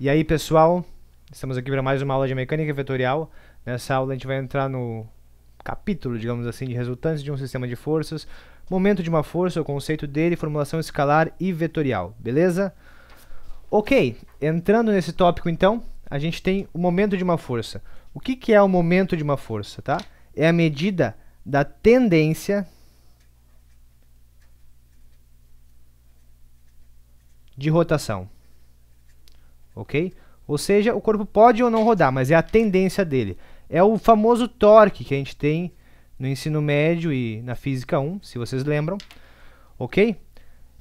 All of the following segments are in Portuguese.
E aí, pessoal, estamos aqui para mais uma aula de mecânica vetorial. Nessa aula a gente vai entrar no capítulo, digamos assim, de resultantes de um sistema de forças, momento de uma força, o conceito dele, formulação escalar e vetorial, beleza? Ok, entrando nesse tópico então, a gente tem o momento de uma força. O que, que é o momento de uma força, tá? É a medida da tendência de rotação ok? Ou seja, o corpo pode ou não rodar, mas é a tendência dele. É o famoso torque que a gente tem no ensino médio e na física 1, se vocês lembram, ok?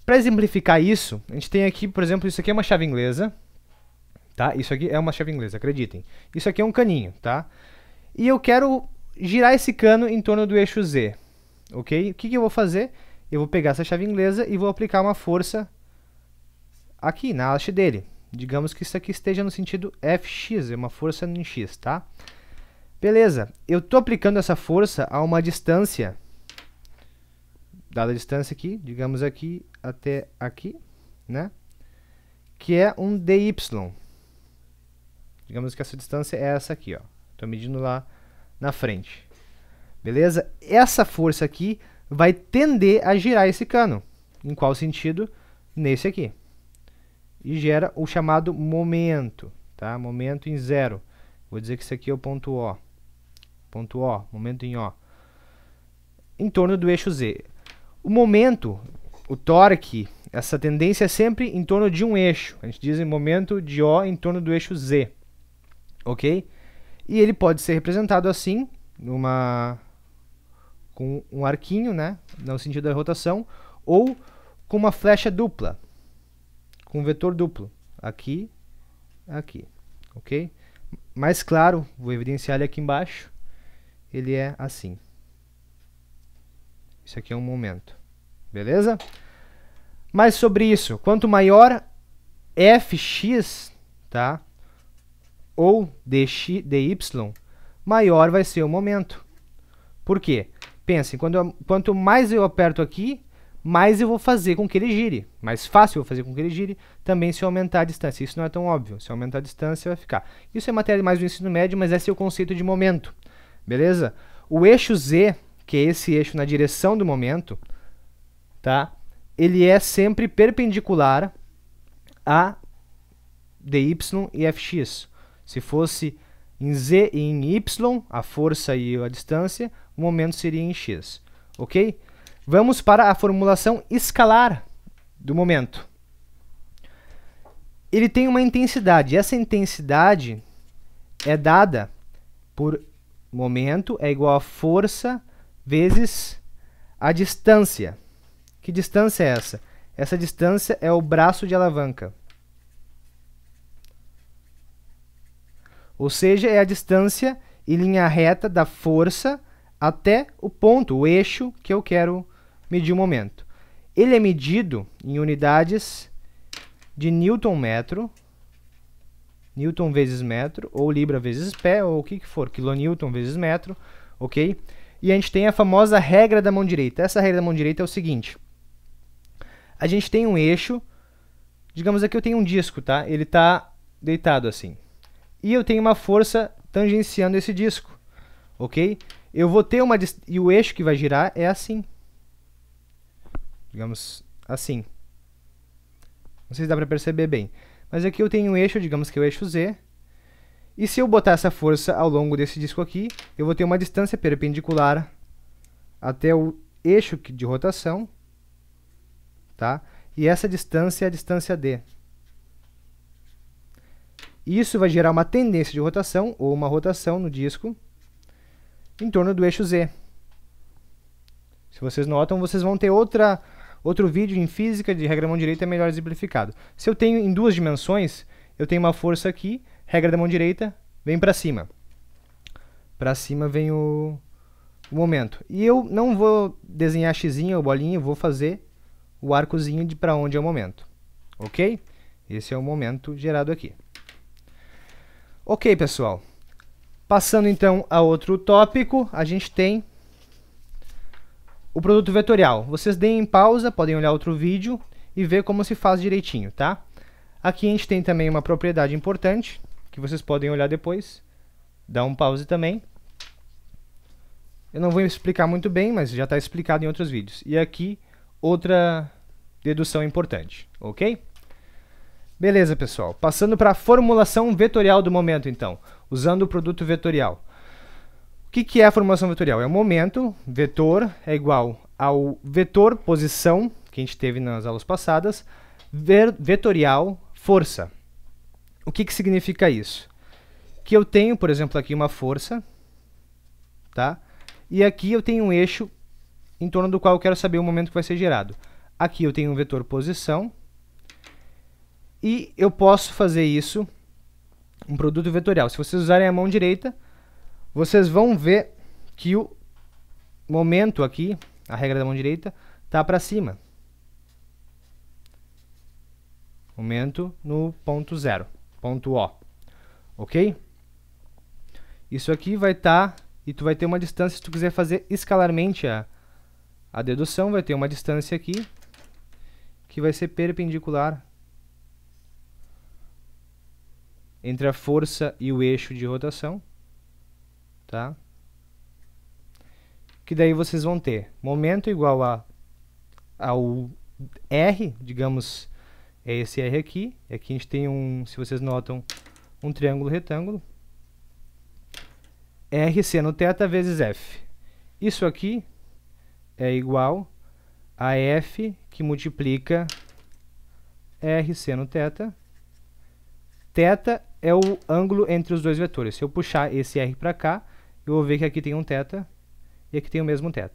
Para exemplificar isso, a gente tem aqui, por exemplo, isso aqui é uma chave inglesa, tá? Isso aqui é uma chave inglesa, acreditem. Isso aqui é um caninho, tá? E eu quero girar esse cano em torno do eixo Z, ok? O que, que eu vou fazer? Eu vou pegar essa chave inglesa e vou aplicar uma força aqui na haste dele, Digamos que isso aqui esteja no sentido Fx, é uma força em x, tá? Beleza, eu estou aplicando essa força a uma distância, dada a distância aqui, digamos aqui até aqui, né? Que é um dy. Digamos que essa distância é essa aqui, ó. Estou medindo lá na frente. Beleza? Essa força aqui vai tender a girar esse cano. Em qual sentido? Nesse aqui e gera o chamado momento, tá? Momento em zero. Vou dizer que isso aqui é o ponto O. Ponto O, momento em O. Em torno do eixo Z. O momento, o torque, essa tendência é sempre em torno de um eixo. A gente diz em momento de O em torno do eixo Z. OK? E ele pode ser representado assim, numa com um arquinho, né, no sentido da rotação, ou com uma flecha dupla com vetor duplo, aqui, aqui, ok? Mais claro, vou evidenciar ele aqui embaixo, ele é assim. Isso aqui é um momento, beleza? Mas sobre isso, quanto maior fx, tá? Ou dx, dy, maior vai ser o momento. Por quê? pense quando quanto mais eu aperto aqui, mais eu vou fazer com que ele gire. Mais fácil eu vou fazer com que ele gire também se eu aumentar a distância. Isso não é tão óbvio. Se eu aumentar a distância, vai ficar. Isso é matéria mais do ensino médio, mas esse é o conceito de momento. Beleza? O eixo Z, que é esse eixo na direção do momento, tá? ele é sempre perpendicular a dy e fx. Se fosse em z e em y, a força e a distância, o momento seria em x. Ok? Vamos para a formulação escalar do momento. Ele tem uma intensidade. Essa intensidade é dada por momento é igual a força vezes a distância. Que distância é essa? Essa distância é o braço de alavanca. Ou seja, é a distância em linha reta da força até o ponto, o eixo que eu quero medir o momento. Ele é medido em unidades de newton metro, newton vezes metro, ou libra vezes pé, ou o que, que for, quilonewton vezes metro, ok? E a gente tem a famosa regra da mão direita. Essa regra da mão direita é o seguinte. A gente tem um eixo, digamos aqui eu tenho um disco, tá? Ele está deitado assim. E eu tenho uma força tangenciando esse disco, ok? Eu vou ter uma... e o eixo que vai girar é assim, digamos assim. Não sei se dá para perceber bem. Mas aqui eu tenho um eixo, digamos que é o eixo Z. E se eu botar essa força ao longo desse disco aqui, eu vou ter uma distância perpendicular até o eixo de rotação, tá? E essa distância é a distância D. Isso vai gerar uma tendência de rotação, ou uma rotação no disco, em torno do eixo Z. Se vocês notam, vocês vão ter outra Outro vídeo em física de regra da mão direita é melhor exemplificado. Se eu tenho em duas dimensões, eu tenho uma força aqui, regra da mão direita, vem para cima. Para cima vem o, o momento. E eu não vou desenhar x ou bolinha, eu vou fazer o arcozinho de para onde é o momento. Ok? Esse é o momento gerado aqui. Ok, pessoal. Passando então a outro tópico, a gente tem o produto vetorial. Vocês deem pausa, podem olhar outro vídeo e ver como se faz direitinho, tá? Aqui a gente tem também uma propriedade importante, que vocês podem olhar depois. Dá um pause também. Eu não vou explicar muito bem, mas já está explicado em outros vídeos. E aqui, outra dedução importante, ok? Beleza, pessoal. Passando para a formulação vetorial do momento, então. Usando o produto vetorial. O que, que é a formação vetorial? É o momento, vetor é igual ao vetor posição, que a gente teve nas aulas passadas, vetorial força. O que, que significa isso? Que eu tenho, por exemplo, aqui uma força, tá? E aqui eu tenho um eixo em torno do qual eu quero saber o momento que vai ser gerado. Aqui eu tenho um vetor posição, e eu posso fazer isso um produto vetorial. Se vocês usarem a mão direita, vocês vão ver que o momento aqui, a regra da mão direita, tá para cima. Momento no ponto zero, ponto O, ok? Isso aqui vai estar, tá, e tu vai ter uma distância, se tu quiser fazer escalarmente a, a dedução, vai ter uma distância aqui, que vai ser perpendicular entre a força e o eixo de rotação tá? Que daí vocês vão ter momento igual a ao R, digamos, é esse R aqui. Aqui a gente tem um, se vocês notam, um triângulo retângulo. R sendo θ vezes F. Isso aqui é igual a F que multiplica R seno θ. θ é o ângulo entre os dois vetores. Se eu puxar esse R para cá, eu vou ver que aqui tem um θ e aqui tem o mesmo θ.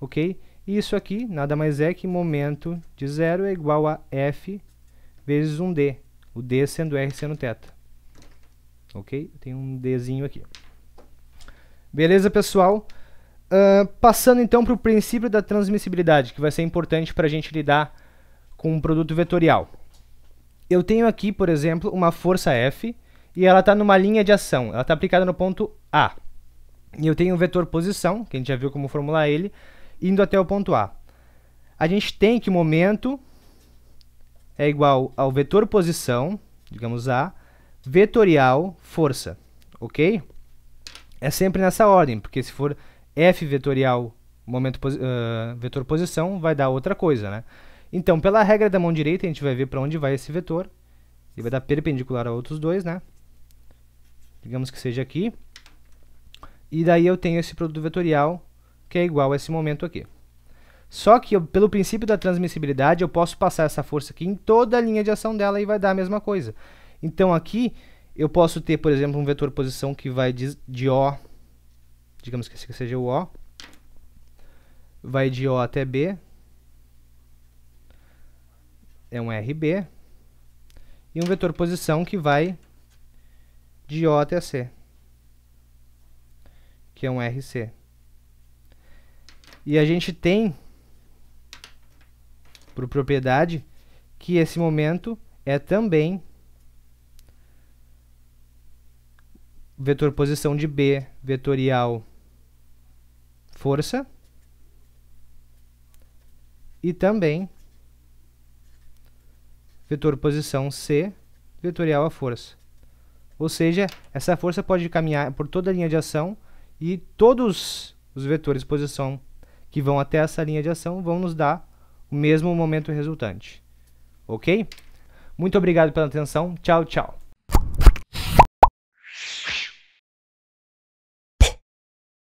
Ok? E isso aqui nada mais é que momento de zero é igual a F vezes um D, o D sendo R sendo θ. Ok? Tem um Dzinho aqui. Beleza, pessoal? Uh, passando então para o princípio da transmissibilidade, que vai ser importante para a gente lidar com um produto vetorial. Eu tenho aqui, por exemplo, uma força F, e ela está numa linha de ação, ela está aplicada no ponto A. E eu tenho o vetor posição, que a gente já viu como formular ele, indo até o ponto A. A gente tem que o momento é igual ao vetor posição, digamos A, vetorial força, ok? É sempre nessa ordem, porque se for F vetorial momento uh, vetor posição, vai dar outra coisa, né? Então, pela regra da mão direita, a gente vai ver para onde vai esse vetor. Ele vai dar perpendicular a outros dois, né? digamos que seja aqui, e daí eu tenho esse produto vetorial que é igual a esse momento aqui. Só que eu, pelo princípio da transmissibilidade eu posso passar essa força aqui em toda a linha de ação dela e vai dar a mesma coisa. Então aqui eu posso ter, por exemplo, um vetor posição que vai de, de O, digamos que seja o O, vai de O até B, é um RB, e um vetor posição que vai de O até C, que é um RC. E a gente tem por propriedade que esse momento é também vetor posição de B vetorial força e também vetor posição C vetorial a força. Ou seja, essa força pode caminhar por toda a linha de ação e todos os vetores de posição que vão até essa linha de ação vão nos dar o mesmo momento resultante. Ok? Muito obrigado pela atenção. Tchau, tchau.